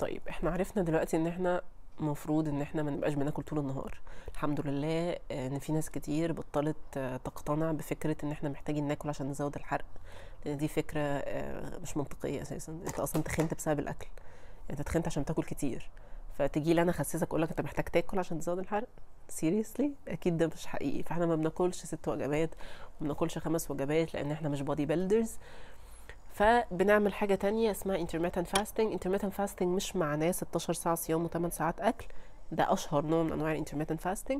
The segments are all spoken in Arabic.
طيب احنا عرفنا دلوقتي ان احنا مفروض ان احنا ما نبقاش بناكل طول النهار الحمد لله آه، ان في ناس كتير بطلت آه، تقتنع بفكره ان احنا محتاجين ناكل عشان نزود الحرق لان دي فكره آه، مش منطقيه اساسا انت اصلا تخنت بسبب الاكل انت تخنت عشان تاكل كتير فتجي لي انا اخسسك اقول لك انت محتاج تاكل عشان تزود الحرق سيريسلي اكيد ده مش حقيقي فاحنا ما بناكلش ست وجبات وما بناكلش خمس وجبات لان احنا مش بادي بيلدرز فبنعمل حاجه تانية اسمها intermittent fasting intermittent fasting مش معناه 16 ساعه صيام و8 ساعات اكل ده اشهر نوع من انواع intermittent fasting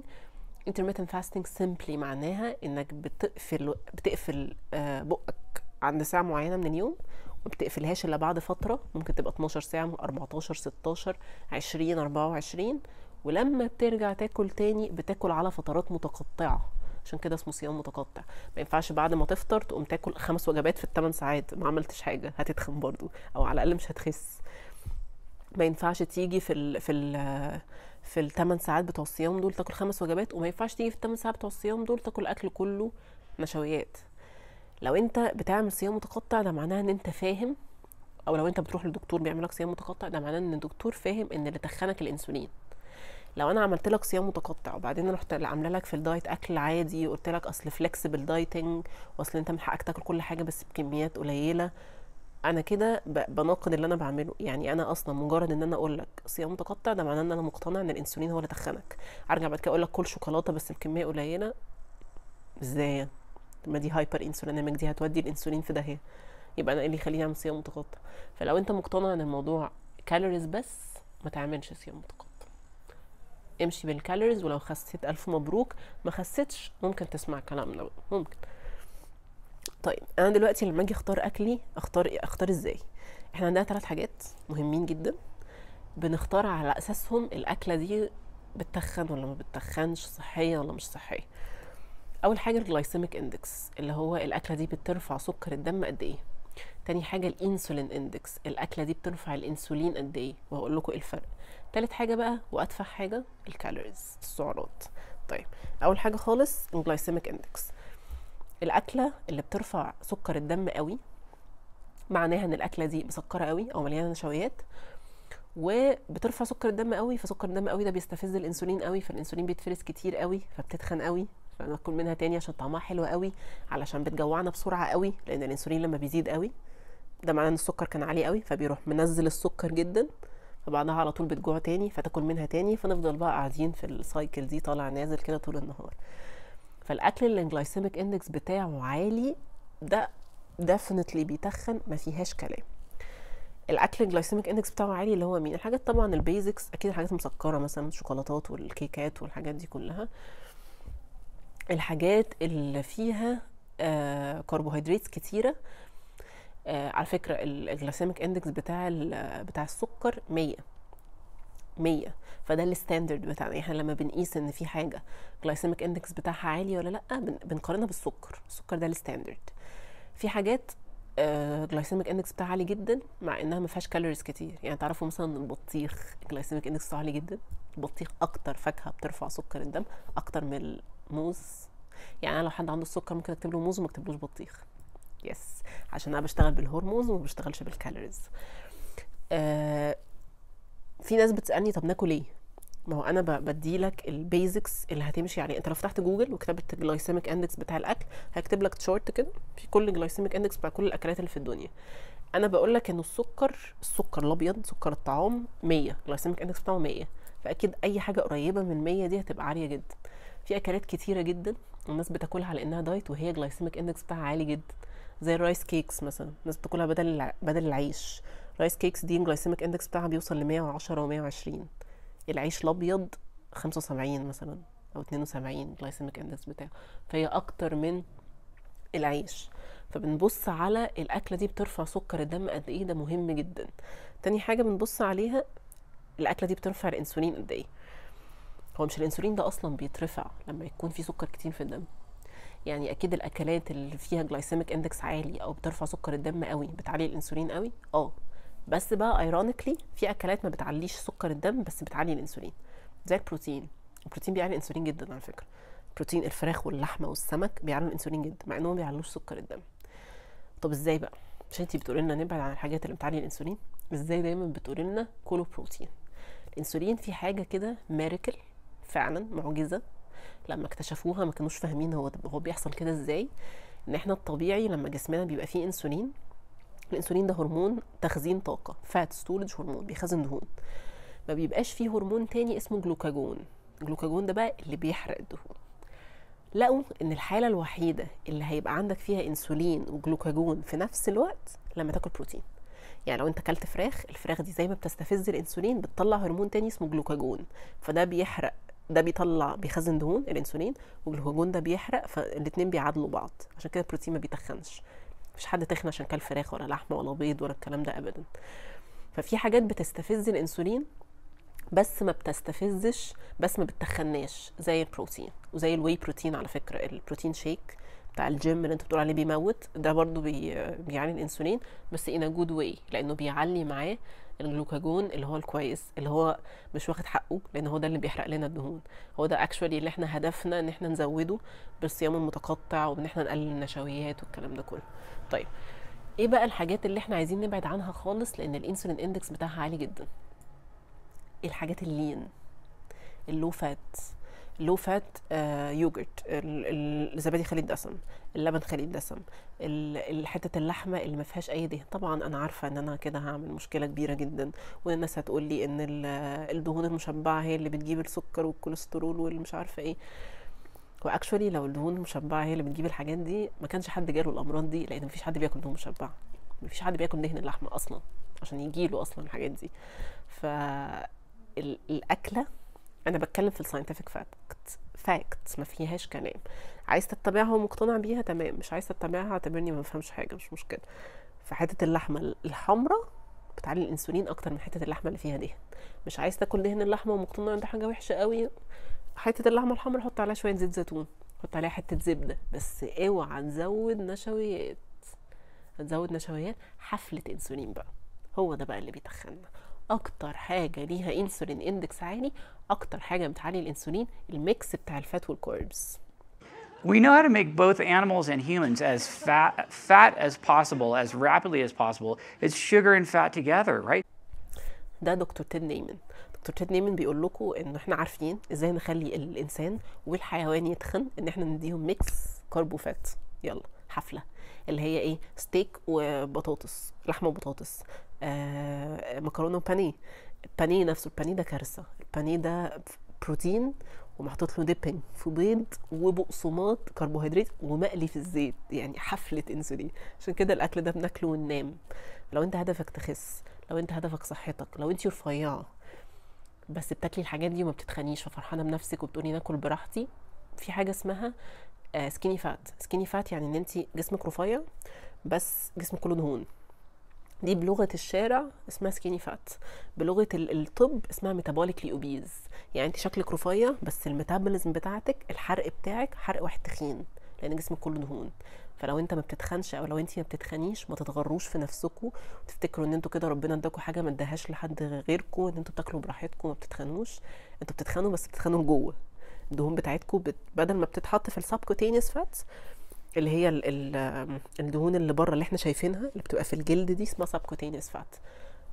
intermittent fasting simply معناها انك بتقفل بتقفل آه، بقك عند ساعه معينه من اليوم ما بتقفلهاش الا بعد فتره ممكن تبقى 12 ساعه 14 16 20 24 ولما بترجع تاكل تاني بتاكل على فترات متقطعه عشان كده اسمه صيام متقطع ما ينفعش بعد ما تفطر تقوم تاكل خمس وجبات في الثمان ساعات ما عملتش حاجه هتتخن برضو او على الاقل مش هتخس ما ينفعش تيجي في ال في ال في الثمان ساعات بتوع الصيام دول تاكل خمس وجبات وما ينفعش تيجي في الثمان ساعات بتوع الصيام دول تاكل اكل كله نشويات لو انت بتعمل صيام متقطع ده معناه ان انت فاهم او لو انت بتروح للدكتور بيعمل لك صيام متقطع ده معناه ان الدكتور فاهم ان اللي تخنك الانسولين لو انا عملت لك صيام متقطع وبعدين رحت عامله لك في الدايت اكل عادي وقلت لك اصل فلكسبل دايتنج واصل انت من حقك تاكل كل حاجه بس بكميات قليله انا كده بناقض اللي انا بعمله يعني انا اصلا مجرد ان انا اقول لك صيام متقطع ده معناه ان انا مقتنع ان الانسولين هو اللي تخنك ارجع بعد كده اقول لك كل شوكولاته بس بكميه قليله ازاي ما دي هايبر انسولينيميك دي هتودي الانسولين في داهيه يبقى انا ايه اللي يخليني اعمل صيام متقطع فلو انت مقتنع ان الموضوع كالوريز بس ما تعملش صيام متقطع امشي بالكالوريز ولو خسيت الف مبروك ما خسيتش ممكن تسمع الكلام ده ممكن طيب انا دلوقتي لما اجي اختار اكلي اختار إيه؟ اختار ازاي احنا عندنا ثلاث حاجات مهمين جدا بنختار على اساسهم الاكله دي بتخن ولا ما بتخنش صحيه ولا مش صحيه اول حاجه الجلايسيميك اندكس اللي هو الاكله دي بترفع سكر الدم قد ايه تاني حاجه الانسولين اندكس الاكله دي بترفع الانسولين قد ايه وهقول لكم ايه الفرق تالت حاجه بقى وادفع حاجه الكالوريز السعرات طيب اول حاجه خالص الجلايسيميك اندكس الاكله اللي بترفع سكر الدم قوي معناها ان الاكله دي مسكره قوي او مليانه نشويات وبترفع سكر الدم قوي فسكر الدم قوي ده بيستفز الانسولين قوي فالانسولين بيتفرز كتير قوي فبتتخن قوي ناكل منها تاني عشان طعمها حلو قوي علشان بتجوعنا بسرعه قوي لان الانسولين لما بيزيد قوي ده معناه ان السكر كان عالي قوي فبيروح منزل السكر جدا فبعدها على طول بتجوع تاني فتاكل منها تاني فنفضل بقى قاعدين في السايكل دي طالع نازل كده طول النهار فالاكل اللي الجلايسيميك اندكس بتاعه عالي ده ديفنتلي بيتخن ما فيهاش كلام الاكل الجلايسيميك اندكس بتاعه عالي اللي هو مين الحاجات طبعا البيزكس اكيد الحاجات مسكره مثلا الشوكولاتات والكيكات والحاجات دي كلها الحاجات اللي فيها كربوهيدرات آه، كتيره آه، على فكره الجلاسيميك اندكس بتاع بتاع السكر 100 100 فده الستاندرد بتاعنا يعني احنا لما بنقيس ان في حاجه جلاسيميك اندكس بتاعها عالي ولا لا بنقارنها بالسكر السكر ده الستاندرد في حاجات جلايسيميك آه، اندكس بتاعها عالي جدا مع انها ما فيهاش كالوريز كتير يعني تعرفوا مثلا البطيخ جلايسيميك اندكس بتاعها عالي جدا البطيخ اكتر فاكهه بترفع سكر الدم اكتر من موز يعني انا لو حد عنده السكر ممكن اكتب له موز وما اكتبلوش بطيخ يس عشان انا بشتغل بالهرمونز وما بشتغلش بالكالوريز آه في ناس بتسالني طب ناكل ايه ما هو انا بدي لك البيزكس اللي هتمشي عليه يعني انت لو فتحت جوجل وكتبت الجلايسيميك اندكس بتاع الاكل هيكتب لك تشارت كده في كل الجلايسيميك اندكس بتاع كل الاكلات اللي في الدنيا انا بقول لك ان السكر السكر الابيض سكر الطعام 100 الجلايسيميك اندكس بتاعه 100 فاكيد اي حاجه قريبه من 100 دي هتبقى عاليه جدا في اكلات كتيره جدا الناس بتاكلها على انها دايت وهي جلايسيميك اندكس بتاعها عالي جدا زي الرايس كيكس مثلا الناس بتاكلها بدل بدل العيش رايس كيكس دي جلايسيميك اندكس بتاعها بيوصل ل 110 و 120 العيش الابيض 75 مثلا او 72 جلايسيميك اندكس بتاعه فهي اكتر من العيش فبنبص على الاكله دي بترفع سكر الدم قد ايه ده مهم جدا تاني حاجه بنبص عليها الاكله دي بترفع الانسولين قد ايه هو مش الانسولين ده اصلا بيترفع لما يكون في سكر كتير في الدم يعني اكيد الاكلات اللي فيها جلايسيميك اندكس عالي او بترفع سكر الدم قوي بتعلي الانسولين قوي اه بس بقى ايرونيكلي في اكلات ما بتعليش سكر الدم بس بتعلي الانسولين زي البروتين البروتين بيعلي الانسولين جدا على فكره بروتين الفراخ واللحمه والسمك بيعلوا الانسولين جدا مع انهم ما بيعلوش سكر الدم طب ازاي بقى مش انتي بتقولي لنا نبعد عن الحاجات اللي بتعلي الانسولين ازاي دايما بتقولي لنا كلوا بروتين الانسولين في حاجه كده ميركل فعلا معجزه لما اكتشفوها ما كانوش فاهمين هو هو بيحصل كده ازاي ان احنا الطبيعي لما جسمنا بيبقى فيه انسولين الانسولين ده هرمون تخزين طاقه فات ستورج هرمون بيخزن دهون ما بيبقاش فيه هرمون تاني اسمه جلوكاجون الجلوكاجون ده بقى اللي بيحرق الدهون لقوا ان الحاله الوحيده اللي هيبقى عندك فيها انسولين وجلوكاجون في نفس الوقت لما تاكل بروتين يعني لو انت اكلت فراخ الفراخ دي زي ما بتستفز الانسولين بتطلع هرمون تاني اسمه جلوكاجون فده بيحرق ده بيطلع بيخزن دهون الانسولين والجلوكاجون ده بيحرق فالاتنين بيعادلوا بعض عشان كده البروتين ما بيتخنش مفيش حد تخن عشان كل فراخ ولا لحمه ولا بيض ولا الكلام ده ابدا ففي حاجات بتستفز الانسولين بس ما بتستفزش بس ما بتتخناش زي البروتين وزي الواي بروتين على فكره البروتين شيك بتاع الجيم اللي انت بتقول عليه بيموت ده برضو بي... بيعلي الانسولين بس ان جود واي لانه بيعلي معاه الجلوكاجون اللي هو الكويس اللي هو مش واخد حقه لان هو ده اللي بيحرق لنا الدهون هو ده اكشولي اللي احنا هدفنا ان احنا نزوده بالصيام المتقطع وان احنا نقلل النشويات والكلام ده كله طيب ايه بقى الحاجات اللي احنا عايزين نبعد عنها خالص لان الانسولين اندكس بتاعها عالي جدا إيه الحاجات اللين اللو فات لو فات آه، يوجرت الزبادي خالي الدسم اللبن خالي الدسم حته اللحمه اللي ما فيهاش اي دهن طبعا انا عارفه ان انا كده هعمل مشكله كبيره جدا وان الناس هتقول لي ان الدهون المشبعه هي اللي بتجيب السكر والكوليسترول والمش عارفه ايه واكشولي لو الدهون المشبعه هي اللي بتجيب الحاجات دي ما كانش حد جاله الامراض دي لان مفيش حد بياكل دهون مشبعه مفيش حد بياكل دهن اللحمه اصلا عشان يجيله اصلا الحاجات دي فالاكله انا بتكلم في الساينتفك فاكت فاكتس ما فيهاش كلام عايز تتبعها ومقتنع بيها تمام مش عايز تتبعها اعتبرني ما بفهمش حاجه مش مشكله في حته اللحمه الحمراء بتعلي الانسولين اكتر من حته اللحمه اللي فيها دهن مش عايز تاكل دهن اللحمه ومقتنع ان ده حاجه وحشه قوي حته اللحمه الحمراء حط عليها شويه زيت زيتون حط عليها حته زبده بس اوعى نزود نشويات هتزود نشويات حفله انسولين بقى هو ده بقى اللي بيتخننا اكتر حاجه ليها انسولين اندكس عالي اكتر حاجه بتعلي الانسولين الميكس بتاع الفات والكربس We know how to make both animals and humans as fat, fat as possible, as rapidly as possible. It's sugar and fat together, right? ده دكتور تيد نيمن دكتور تيد نيمن بيقول لكم ان احنا عارفين ازاي نخلي الانسان والحيوان يتخن ان احنا نديهم ميكس كارب وفات يلا حفله اللي هي ايه ستيك وبطاطس لحمه وبطاطس آه، مكرونه وبانيه البانيه نفسه البانيه ده كارثه البانيه ده بروتين ومحطوط له ديبنج في بيض وبقسماط كربوهيدرات ومقلي في الزيت يعني حفله انسولين عشان كده الاكل ده بناكله وننام لو انت هدفك تخس لو انت هدفك صحتك لو انت رفيعه بس بتاكلي الحاجات دي وما بتتخنيش ففرحانه بنفسك وبتقولي ناكل براحتي في حاجه اسمها سكيني فات سكيني فات يعني ان انت جسمك رفيع بس جسمك كله دهون دي بلغه الشارع اسمها سكيني فات بلغه الطب اسمها ميتابوليكلي اوبيز يعني انت شكلك رفيع بس الميتابوليزم بتاعتك الحرق بتاعك حرق واحد تخين لان جسمك كله دهون فلو انت ما بتتخنش او لو انت ما بتتخنيش ما تتغروش في نفسكم وتفتكروا ان انتوا كده ربنا اداكوا حاجه ما اداهاش لحد غيركم ان انتوا بتاكلوا براحتكم ما بتتخنوش انتوا بتتخنوا بس بتتخنوا جوه الدهون بتاعتكم بدل ما بتتحط في السبكوتينيس فات اللي هي الدهون اللي بره اللي احنا شايفينها اللي بتبقى في الجلد دي اسمها سبكوتينيوس فات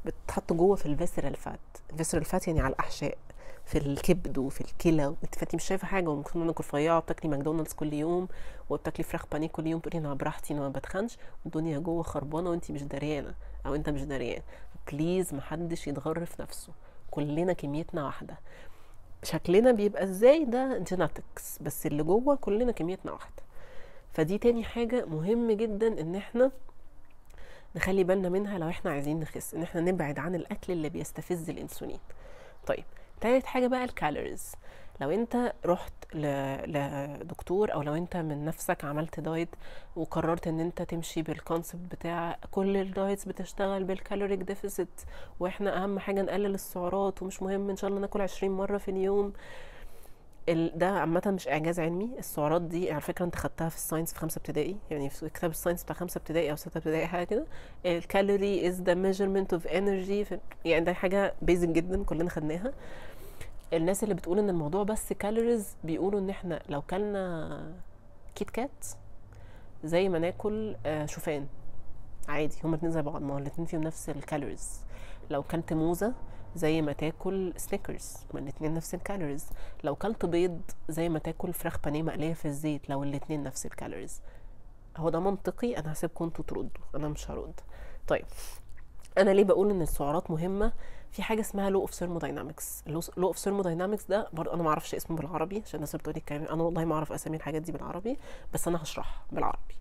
بتتحط جوه في الفيسرال فات الفيسرال فات يعني على الاحشاء في الكبد وفي الكلى انت فانتي مش شايفه حاجه وممكن منك رفيعه وبتاكلي ماكدونالدز كل يوم وبتاكلي فراخ بانيه كل يوم تقولي انا براحتي انا ما بتخنش والدنيا جوه خربانه وانت مش دريانه او انت مش دريان بليز محدش يتغر في نفسه كلنا كميتنا واحده شكلنا بيبقى ازاي ده جيناتكس بس اللي جوه كلنا كميتنا واحده فدي تاني حاجه مهم جدا ان احنا نخلي بالنا منها لو احنا عايزين نخس ان احنا نبعد عن الاكل اللي بيستفز الانسولين طيب تالت حاجه بقى الكالوريز لو انت رحت لدكتور او لو انت من نفسك عملت دايت وقررت ان انت تمشي بالكونسبت بتاع كل الدايتس بتشتغل بالكالوريك ديفيسيت واحنا اهم حاجه نقلل السعرات ومش مهم ان شاء الله ناكل 20 مره في اليوم ده عامة مش إعجاز علمي السعرات دي على فكرة أنت خدتها في الساينس في خمسة ابتدائي يعني في كتاب الساينس بتاع خمسة ابتدائي أو ستة ابتدائي حاجة كده الكالوري از ذا ميجرمنت اوف انرجي يعني ده حاجة بيزك جدا كلنا خدناها الناس اللي بتقول ان الموضوع بس كالوريز بيقولوا ان احنا لو كلنا كيت كات زي ما ناكل آه، شوفان عادي هما الاتنين زي بعض ما هو الاتنين فيهم نفس الكالوريز لو كلت موزه زي ما تاكل سنيكرز ما الاثنين نفس الكالوريز لو كلت بيض زي ما تاكل فراخ بانيه مقليه في الزيت لو الاثنين نفس الكالوريز هو ده منطقي انا هسيبكم انتوا تردوا انا مش هرد طيب انا ليه بقول ان السعرات مهمه في حاجه اسمها لو اوف ثيرموداينامكس لو اوف ثيرموداينامكس ده برضه انا ما اعرفش اسمه بالعربي عشان الناس بتقول الكلام انا والله ما اعرف اسامي الحاجات دي بالعربي بس انا هشرحها بالعربي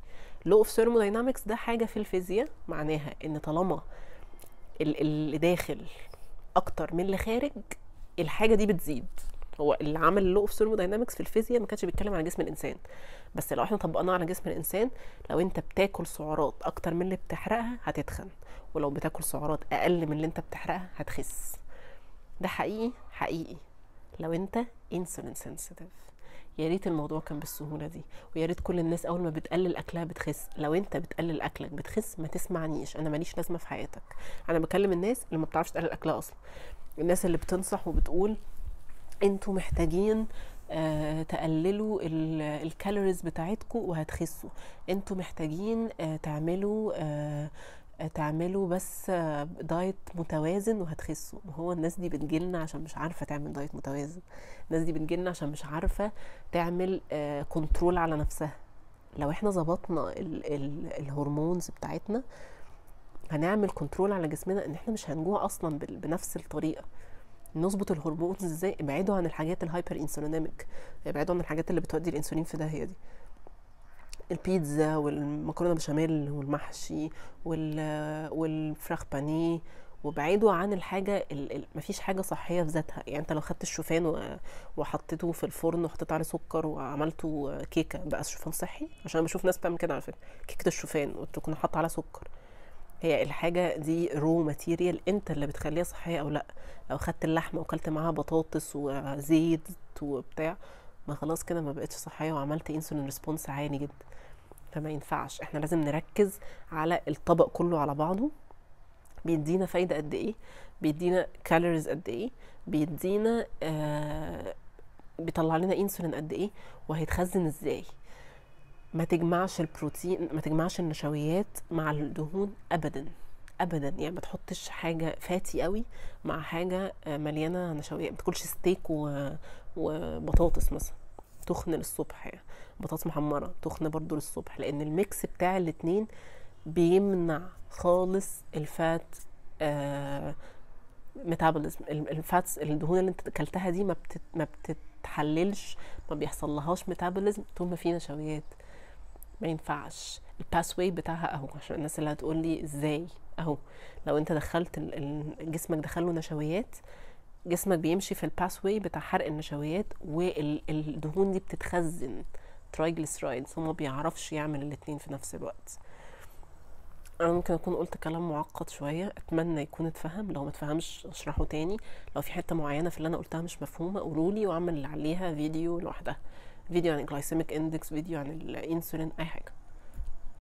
لو اوف ثيرموداينامكس ده حاجه في الفيزياء معناها ان طالما اللي داخل اكتر من اللي خارج الحاجه دي بتزيد هو اللي عمل اللو اوف ثيرموداينامكس في الفيزياء ما كانش بيتكلم عن جسم الانسان بس لو احنا طبقناه على جسم الانسان لو انت بتاكل سعرات اكتر من اللي بتحرقها هتتخن ولو بتاكل سعرات اقل من اللي انت بتحرقها هتخس ده حقيقي حقيقي لو انت انسولين سنسيتيف يا ريت الموضوع كان بالسهوله دي ويا ريت كل الناس اول ما بتقلل اكلها بتخس لو انت بتقلل اكلك بتخس ما تسمعنيش انا ماليش لازمه في حياتك انا بكلم الناس اللي ما بتعرفش تقلل اكلها اصلا الناس اللي بتنصح وبتقول انتوا محتاجين آه، تقللوا الكالوريز بتاعتكم وهتخسوا انتوا محتاجين آه، تعملوا آه، تعملوا بس دايت متوازن وهتخسوا ما هو الناس دي بتجيلنا عشان مش عارفه تعمل دايت متوازن الناس دي بتجيلنا عشان مش عارفه تعمل كنترول آه، على نفسها لو احنا ظبطنا الهرمونز بتاعتنا هنعمل كنترول على جسمنا ان احنا مش هنجوع اصلا بنفس الطريقه نظبط الهرمونز ازاي ابعدوا عن الحاجات الهايبر انسولينيميك ابعدوا عن الحاجات اللي بتودي الانسولين في داهيه دي البيتزا والمكرونه بشاميل والمحشي والفراخ بانيه وبعيدوا عن الحاجه مفيش حاجه صحيه في ذاتها يعني انت لو خدت الشوفان وحطيته في الفرن وحطيت عليه سكر وعملته كيكه بقى الشوفان صحي عشان بشوف ناس بتعمل كده على فكره كيكه الشوفان وتكون حاطه عليها سكر هي الحاجه دي رو ماتيريال انت اللي بتخليها صحيه او لا لو خدت اللحمه وكلت معاها بطاطس وزيت وبتاع ما خلاص كده ما بقتش صحيه وعملت انسولين ريسبونس عالي جدا فما ينفعش احنا لازم نركز على الطبق كله على بعضه بيدينا فايدة قد ايه بيدينا كالوريز قد ايه بيدينا آه بيطلع لنا انسولين قد ايه وهيتخزن ازاي ما تجمعش البروتين ما تجمعش النشويات مع الدهون ابدا ابدا يعني ما تحطش حاجه فاتي قوي مع حاجه آه، مليانه نشويات ما تاكلش ستيك وبطاطس مثلا تخن للصبح يعني بطاطس محمره تخن برضو للصبح لان الميكس بتاع الاتنين بيمنع خالص الفات آه، ميتابوليزم الفاتس الدهون اللي انت اكلتها دي ما بتت ما بتتحللش ما بيحصل لهاش ميتابوليزم طول ما في نشويات ما ينفعش الباسوي بتاعها اهو عشان الناس اللي هتقول لي ازاي اهو لو انت دخلت جسمك دخله نشويات جسمك بيمشي في الباسوي بتاع حرق النشويات والدهون دي بتتخزن ترايجلسرايدز ما بيعرفش يعمل الاتنين في نفس الوقت انا ممكن اكون قلت كلام معقد شويه اتمنى يكون اتفهم لو ما اتفهمش اشرحه تاني لو في حته معينه في اللي انا قلتها مش مفهومه قولولي واعمل عليها فيديو لوحدها فيديو عن الجلايسيميك اندكس فيديو عن الانسولين اي حاجه